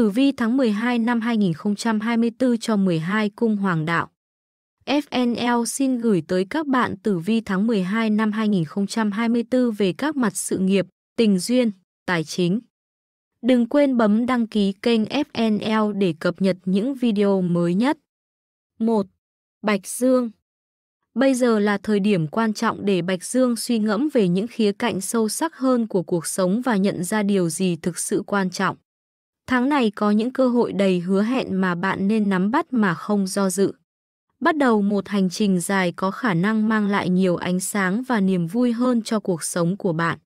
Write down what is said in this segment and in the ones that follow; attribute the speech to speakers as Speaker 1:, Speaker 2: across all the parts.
Speaker 1: Tử vi tháng 12 năm 2024 cho 12 cung hoàng đạo. FNL xin gửi tới các bạn tử vi tháng 12 năm 2024 về các mặt sự nghiệp, tình duyên, tài chính. Đừng quên bấm đăng ký kênh FNL để cập nhật những video mới nhất. 1. Bạch Dương Bây giờ là thời điểm quan trọng để Bạch Dương suy ngẫm về những khía cạnh sâu sắc hơn của cuộc sống và nhận ra điều gì thực sự quan trọng. Tháng này có những cơ hội đầy hứa hẹn mà bạn nên nắm bắt mà không do dự. Bắt đầu một hành trình dài có khả năng mang lại nhiều ánh sáng và niềm vui hơn cho cuộc sống của bạn.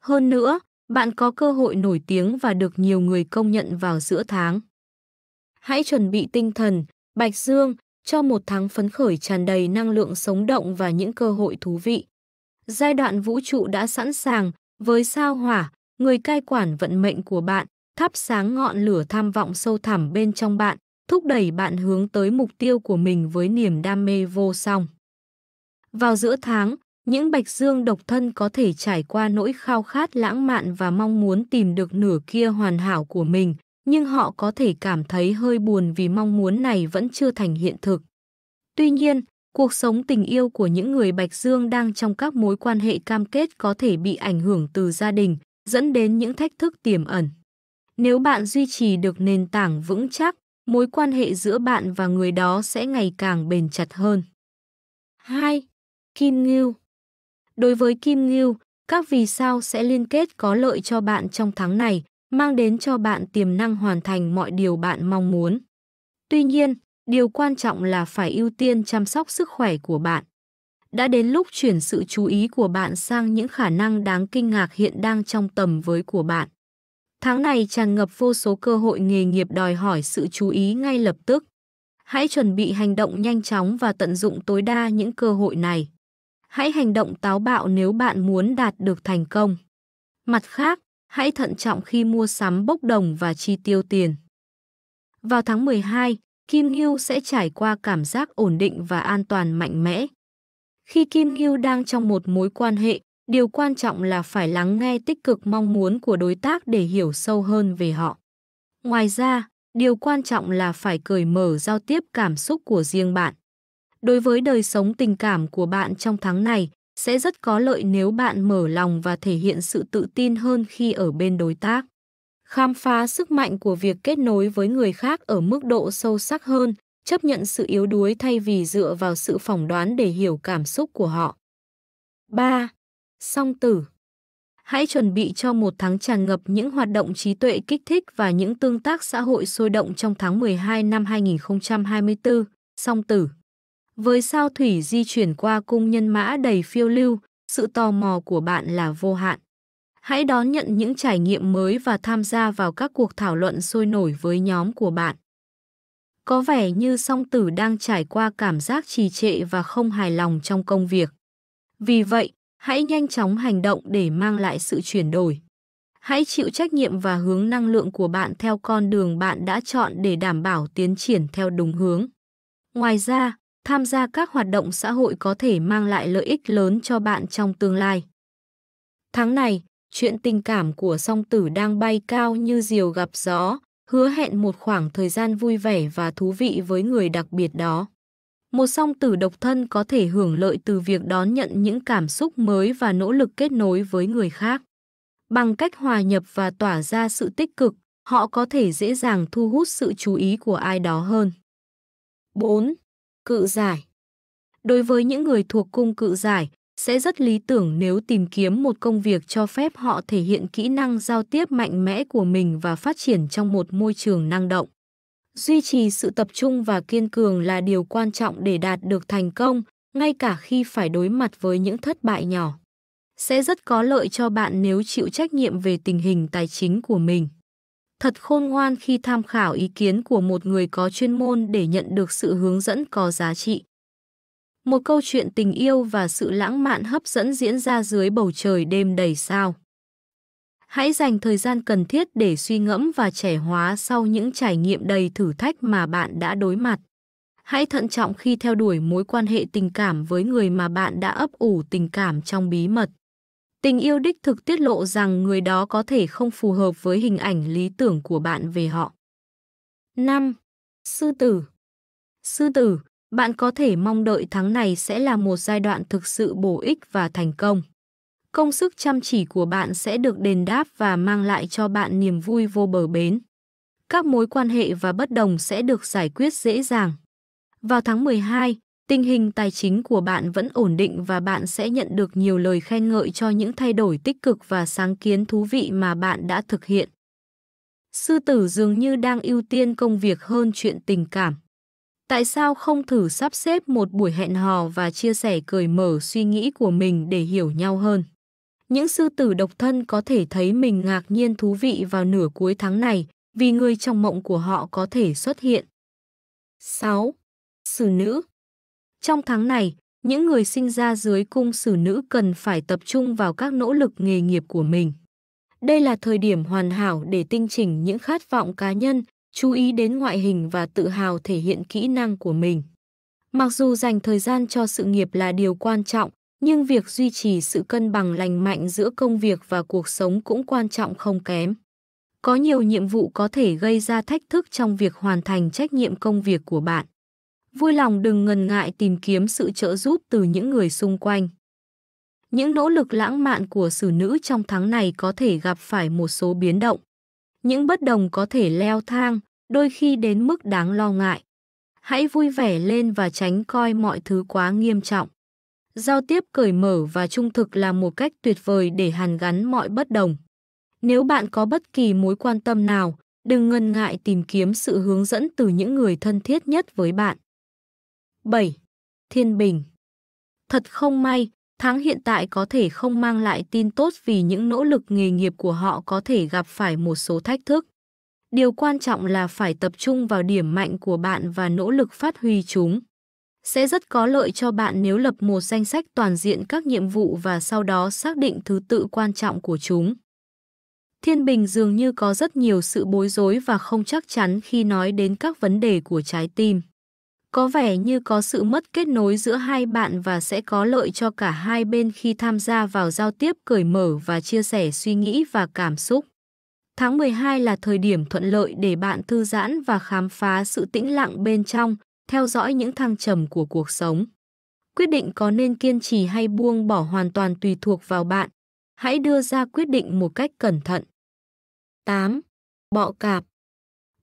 Speaker 1: Hơn nữa, bạn có cơ hội nổi tiếng và được nhiều người công nhận vào giữa tháng. Hãy chuẩn bị tinh thần, Bạch Dương, cho một tháng phấn khởi tràn đầy năng lượng sống động và những cơ hội thú vị. Giai đoạn vũ trụ đã sẵn sàng, với sao hỏa, người cai quản vận mệnh của bạn, thắp sáng ngọn lửa tham vọng sâu thẳm bên trong bạn, thúc đẩy bạn hướng tới mục tiêu của mình với niềm đam mê vô song. Vào giữa tháng, những bạch dương độc thân có thể trải qua nỗi khao khát lãng mạn và mong muốn tìm được nửa kia hoàn hảo của mình, nhưng họ có thể cảm thấy hơi buồn vì mong muốn này vẫn chưa thành hiện thực. Tuy nhiên, cuộc sống tình yêu của những người bạch dương đang trong các mối quan hệ cam kết có thể bị ảnh hưởng từ gia đình, dẫn đến những thách thức tiềm ẩn. Nếu bạn duy trì được nền tảng vững chắc, mối quan hệ giữa bạn và người đó sẽ ngày càng bền chặt hơn. 2. Kim Ngưu Đối với Kim Ngưu, các vì sao sẽ liên kết có lợi cho bạn trong tháng này, mang đến cho bạn tiềm năng hoàn thành mọi điều bạn mong muốn. Tuy nhiên, điều quan trọng là phải ưu tiên chăm sóc sức khỏe của bạn. Đã đến lúc chuyển sự chú ý của bạn sang những khả năng đáng kinh ngạc hiện đang trong tầm với của bạn. Tháng này tràn ngập vô số cơ hội nghề nghiệp đòi hỏi sự chú ý ngay lập tức. Hãy chuẩn bị hành động nhanh chóng và tận dụng tối đa những cơ hội này. Hãy hành động táo bạo nếu bạn muốn đạt được thành công. Mặt khác, hãy thận trọng khi mua sắm bốc đồng và chi tiêu tiền. Vào tháng 12, Kim Hưu sẽ trải qua cảm giác ổn định và an toàn mạnh mẽ. Khi Kim Hưu đang trong một mối quan hệ, Điều quan trọng là phải lắng nghe tích cực mong muốn của đối tác để hiểu sâu hơn về họ. Ngoài ra, điều quan trọng là phải cởi mở giao tiếp cảm xúc của riêng bạn. Đối với đời sống tình cảm của bạn trong tháng này, sẽ rất có lợi nếu bạn mở lòng và thể hiện sự tự tin hơn khi ở bên đối tác. Khám phá sức mạnh của việc kết nối với người khác ở mức độ sâu sắc hơn, chấp nhận sự yếu đuối thay vì dựa vào sự phỏng đoán để hiểu cảm xúc của họ. 3 song tử. Hãy chuẩn bị cho một tháng tràn ngập những hoạt động trí tuệ kích thích và những tương tác xã hội sôi động trong tháng 12 năm 2024, song tử. Với sao thủy di chuyển qua cung nhân mã đầy phiêu lưu, sự tò mò của bạn là vô hạn. Hãy đón nhận những trải nghiệm mới và tham gia vào các cuộc thảo luận sôi nổi với nhóm của bạn. Có vẻ như song tử đang trải qua cảm giác trì trệ và không hài lòng trong công việc. Vì vậy, Hãy nhanh chóng hành động để mang lại sự chuyển đổi. Hãy chịu trách nhiệm và hướng năng lượng của bạn theo con đường bạn đã chọn để đảm bảo tiến triển theo đúng hướng. Ngoài ra, tham gia các hoạt động xã hội có thể mang lại lợi ích lớn cho bạn trong tương lai. Tháng này, chuyện tình cảm của song tử đang bay cao như diều gặp gió, hứa hẹn một khoảng thời gian vui vẻ và thú vị với người đặc biệt đó một song tử độc thân có thể hưởng lợi từ việc đón nhận những cảm xúc mới và nỗ lực kết nối với người khác. Bằng cách hòa nhập và tỏa ra sự tích cực, họ có thể dễ dàng thu hút sự chú ý của ai đó hơn. 4. Cự giải Đối với những người thuộc cung cự giải, sẽ rất lý tưởng nếu tìm kiếm một công việc cho phép họ thể hiện kỹ năng giao tiếp mạnh mẽ của mình và phát triển trong một môi trường năng động. Duy trì sự tập trung và kiên cường là điều quan trọng để đạt được thành công, ngay cả khi phải đối mặt với những thất bại nhỏ. Sẽ rất có lợi cho bạn nếu chịu trách nhiệm về tình hình tài chính của mình. Thật khôn ngoan khi tham khảo ý kiến của một người có chuyên môn để nhận được sự hướng dẫn có giá trị. Một câu chuyện tình yêu và sự lãng mạn hấp dẫn diễn ra dưới bầu trời đêm đầy sao hãy dành thời gian cần thiết để suy ngẫm và trẻ hóa sau những trải nghiệm đầy thử thách mà bạn đã đối mặt. Hãy thận trọng khi theo đuổi mối quan hệ tình cảm với người mà bạn đã ấp ủ tình cảm trong bí mật. Tình yêu đích thực tiết lộ rằng người đó có thể không phù hợp với hình ảnh lý tưởng của bạn về họ. 5. Sư tử Sư tử, bạn có thể mong đợi tháng này sẽ là một giai đoạn thực sự bổ ích và thành công công sức chăm chỉ của bạn sẽ được đền đáp và mang lại cho bạn niềm vui vô bờ bến. Các mối quan hệ và bất đồng sẽ được giải quyết dễ dàng. Vào tháng 12, tình hình tài chính của bạn vẫn ổn định và bạn sẽ nhận được nhiều lời khen ngợi cho những thay đổi tích cực và sáng kiến thú vị mà bạn đã thực hiện. Sư tử dường như đang ưu tiên công việc hơn chuyện tình cảm. Tại sao không thử sắp xếp một buổi hẹn hò và chia sẻ cởi mở suy nghĩ của mình để hiểu nhau hơn? những sư tử độc thân có thể thấy mình ngạc nhiên thú vị vào nửa cuối tháng này vì người trong mộng của họ có thể xuất hiện. 6. Sử nữ Trong tháng này, những người sinh ra dưới cung sử nữ cần phải tập trung vào các nỗ lực nghề nghiệp của mình. Đây là thời điểm hoàn hảo để tinh chỉnh những khát vọng cá nhân, chú ý đến ngoại hình và tự hào thể hiện kỹ năng của mình. Mặc dù dành thời gian cho sự nghiệp là điều quan trọng, nhưng việc duy trì sự cân bằng lành mạnh giữa công việc và cuộc sống cũng quan trọng không kém. Có nhiều nhiệm vụ có thể gây ra thách thức trong việc hoàn thành trách nhiệm công việc của bạn. Vui lòng đừng ngần ngại tìm kiếm sự trợ giúp từ những người xung quanh. Những nỗ lực lãng mạn của xử nữ trong tháng này có thể gặp phải một số biến động. Những bất đồng có thể leo thang, đôi khi đến mức đáng lo ngại. Hãy vui vẻ lên và tránh coi mọi thứ quá nghiêm trọng. Giao tiếp cởi mở và trung thực là một cách tuyệt vời để hàn gắn mọi bất đồng. Nếu bạn có bất kỳ mối quan tâm nào, đừng ngần ngại tìm kiếm sự hướng dẫn từ những người thân thiết nhất với bạn. 7. Thiên Bình Thật không may, tháng hiện tại có thể không mang lại tin tốt vì những nỗ lực nghề nghiệp của họ có thể gặp phải một số thách thức. Điều quan trọng là phải tập trung vào điểm mạnh của bạn và nỗ lực phát huy chúng. Sẽ rất có lợi cho bạn nếu lập một danh sách toàn diện các nhiệm vụ và sau đó xác định thứ tự quan trọng của chúng. Thiên Bình dường như có rất nhiều sự bối rối và không chắc chắn khi nói đến các vấn đề của trái tim. Có vẻ như có sự mất kết nối giữa hai bạn và sẽ có lợi cho cả hai bên khi tham gia vào giao tiếp cởi mở và chia sẻ suy nghĩ và cảm xúc. Tháng 12 là thời điểm thuận lợi để bạn thư giãn và khám phá sự tĩnh lặng bên trong, theo dõi những thăng trầm của cuộc sống. Quyết định có nên kiên trì hay buông bỏ hoàn toàn tùy thuộc vào bạn. Hãy đưa ra quyết định một cách cẩn thận. 8. Bọ cạp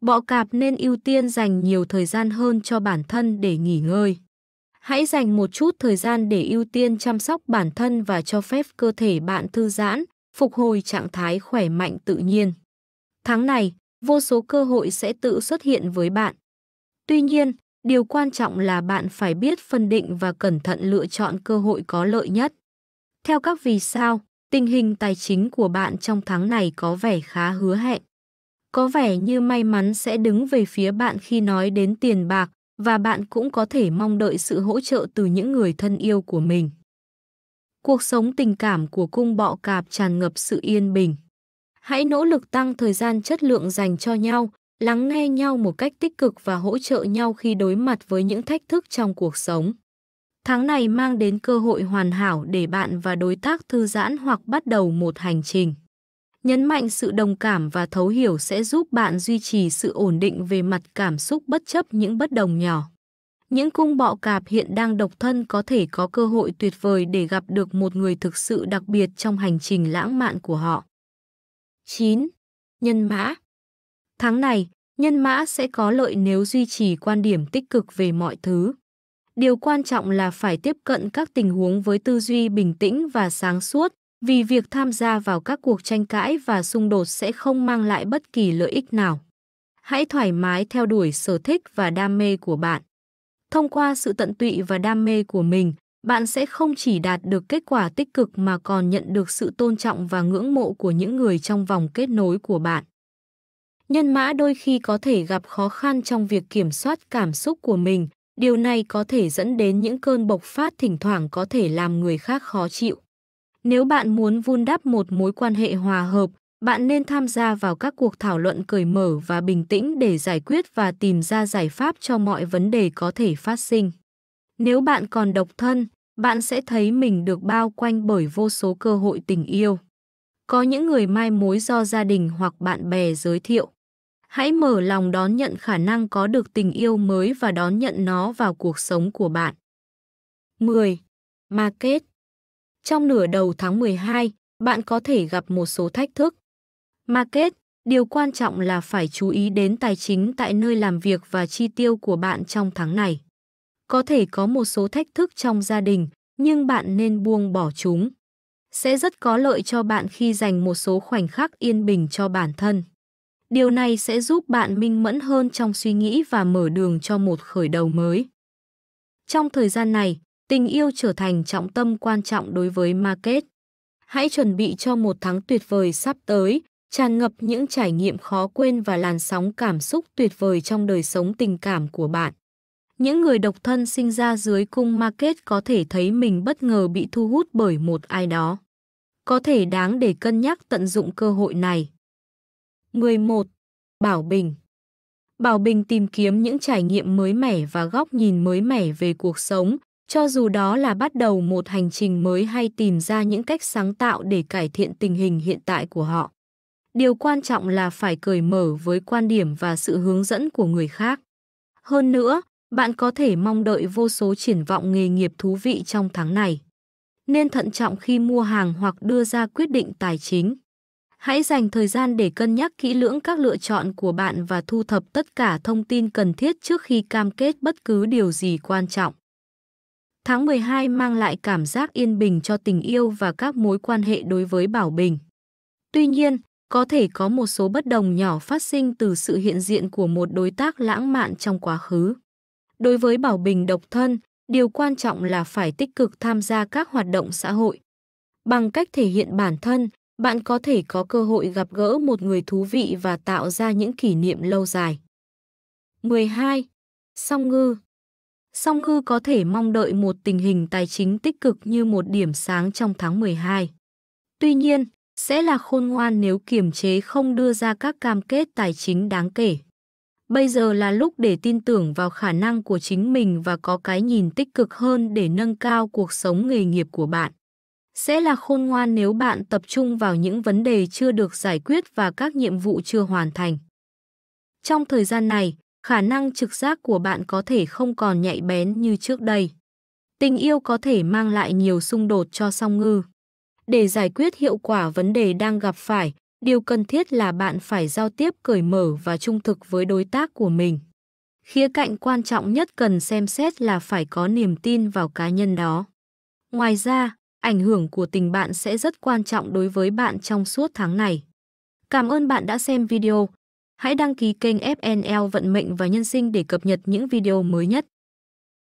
Speaker 1: Bọ cạp nên ưu tiên dành nhiều thời gian hơn cho bản thân để nghỉ ngơi. Hãy dành một chút thời gian để ưu tiên chăm sóc bản thân và cho phép cơ thể bạn thư giãn, phục hồi trạng thái khỏe mạnh tự nhiên. Tháng này, vô số cơ hội sẽ tự xuất hiện với bạn. Tuy nhiên, Điều quan trọng là bạn phải biết phân định và cẩn thận lựa chọn cơ hội có lợi nhất. Theo các vì sao, tình hình tài chính của bạn trong tháng này có vẻ khá hứa hẹn. Có vẻ như may mắn sẽ đứng về phía bạn khi nói đến tiền bạc và bạn cũng có thể mong đợi sự hỗ trợ từ những người thân yêu của mình. Cuộc sống tình cảm của cung bọ cạp tràn ngập sự yên bình. Hãy nỗ lực tăng thời gian chất lượng dành cho nhau, lắng nghe nhau một cách tích cực và hỗ trợ nhau khi đối mặt với những thách thức trong cuộc sống. Tháng này mang đến cơ hội hoàn hảo để bạn và đối tác thư giãn hoặc bắt đầu một hành trình. Nhấn mạnh sự đồng cảm và thấu hiểu sẽ giúp bạn duy trì sự ổn định về mặt cảm xúc bất chấp những bất đồng nhỏ. Những cung bọ cạp hiện đang độc thân có thể có cơ hội tuyệt vời để gặp được một người thực sự đặc biệt trong hành trình lãng mạn của họ. 9. Nhân mã Tháng này, nhân mã sẽ có lợi nếu duy trì quan điểm tích cực về mọi thứ. Điều quan trọng là phải tiếp cận các tình huống với tư duy bình tĩnh và sáng suốt, vì việc tham gia vào các cuộc tranh cãi và xung đột sẽ không mang lại bất kỳ lợi ích nào. Hãy thoải mái theo đuổi sở thích và đam mê của bạn. Thông qua sự tận tụy và đam mê của mình, bạn sẽ không chỉ đạt được kết quả tích cực mà còn nhận được sự tôn trọng và ngưỡng mộ của những người trong vòng kết nối của bạn. Nhân mã đôi khi có thể gặp khó khăn trong việc kiểm soát cảm xúc của mình, điều này có thể dẫn đến những cơn bộc phát thỉnh thoảng có thể làm người khác khó chịu. Nếu bạn muốn vun đắp một mối quan hệ hòa hợp, bạn nên tham gia vào các cuộc thảo luận cởi mở và bình tĩnh để giải quyết và tìm ra giải pháp cho mọi vấn đề có thể phát sinh. Nếu bạn còn độc thân, bạn sẽ thấy mình được bao quanh bởi vô số cơ hội tình yêu. Có những người mai mối do gia đình hoặc bạn bè giới thiệu. Hãy mở lòng đón nhận khả năng có được tình yêu mới và đón nhận nó vào cuộc sống của bạn. 10. Market Trong nửa đầu tháng 12, bạn có thể gặp một số thách thức. Market, điều quan trọng là phải chú ý đến tài chính tại nơi làm việc và chi tiêu của bạn trong tháng này. Có thể có một số thách thức trong gia đình, nhưng bạn nên buông bỏ chúng. Sẽ rất có lợi cho bạn khi dành một số khoảnh khắc yên bình cho bản thân. Điều này sẽ giúp bạn minh mẫn hơn trong suy nghĩ và mở đường cho một khởi đầu mới. Trong thời gian này, tình yêu trở thành trọng tâm quan trọng đối với Market. Hãy chuẩn bị cho một tháng tuyệt vời sắp tới, tràn ngập những trải nghiệm khó quên và làn sóng cảm xúc tuyệt vời trong đời sống tình cảm của bạn. Những người độc thân sinh ra dưới cung Market có thể thấy mình bất ngờ bị thu hút bởi một ai đó. Có thể đáng để cân nhắc tận dụng cơ hội này. 11. Bảo Bình Bảo Bình tìm kiếm những trải nghiệm mới mẻ và góc nhìn mới mẻ về cuộc sống, cho dù đó là bắt đầu một hành trình mới hay tìm ra những cách sáng tạo để cải thiện tình hình hiện tại của họ. Điều quan trọng là phải cởi mở với quan điểm và sự hướng dẫn của người khác. Hơn nữa, bạn có thể mong đợi vô số triển vọng nghề nghiệp thú vị trong tháng này. Nên thận trọng khi mua hàng hoặc đưa ra quyết định tài chính. Hãy dành thời gian để cân nhắc kỹ lưỡng các lựa chọn của bạn và thu thập tất cả thông tin cần thiết trước khi cam kết bất cứ điều gì quan trọng. Tháng 12 mang lại cảm giác yên bình cho tình yêu và các mối quan hệ đối với Bảo Bình. Tuy nhiên, có thể có một số bất đồng nhỏ phát sinh từ sự hiện diện của một đối tác lãng mạn trong quá khứ. Đối với Bảo Bình độc thân, điều quan trọng là phải tích cực tham gia các hoạt động xã hội. Bằng cách thể hiện bản thân, bạn có thể có cơ hội gặp gỡ một người thú vị và tạo ra những kỷ niệm lâu dài. 12. Song ngư Song ngư có thể mong đợi một tình hình tài chính tích cực như một điểm sáng trong tháng 12. Tuy nhiên, sẽ là khôn ngoan nếu kiềm chế không đưa ra các cam kết tài chính đáng kể. Bây giờ là lúc để tin tưởng vào khả năng của chính mình và có cái nhìn tích cực hơn để nâng cao cuộc sống nghề nghiệp của bạn sẽ là khôn ngoan nếu bạn tập trung vào những vấn đề chưa được giải quyết và các nhiệm vụ chưa hoàn thành. Trong thời gian này, khả năng trực giác của bạn có thể không còn nhạy bén như trước đây. Tình yêu có thể mang lại nhiều xung đột cho song ngư. Để giải quyết hiệu quả vấn đề đang gặp phải, điều cần thiết là bạn phải giao tiếp cởi mở và trung thực với đối tác của mình. Khía cạnh quan trọng nhất cần xem xét là phải có niềm tin vào cá nhân đó. Ngoài ra, Ảnh hưởng của tình bạn sẽ rất quan trọng đối với bạn trong suốt tháng này. Cảm ơn bạn đã xem video. Hãy đăng ký kênh FNL Vận mệnh và Nhân sinh để cập nhật những video mới nhất.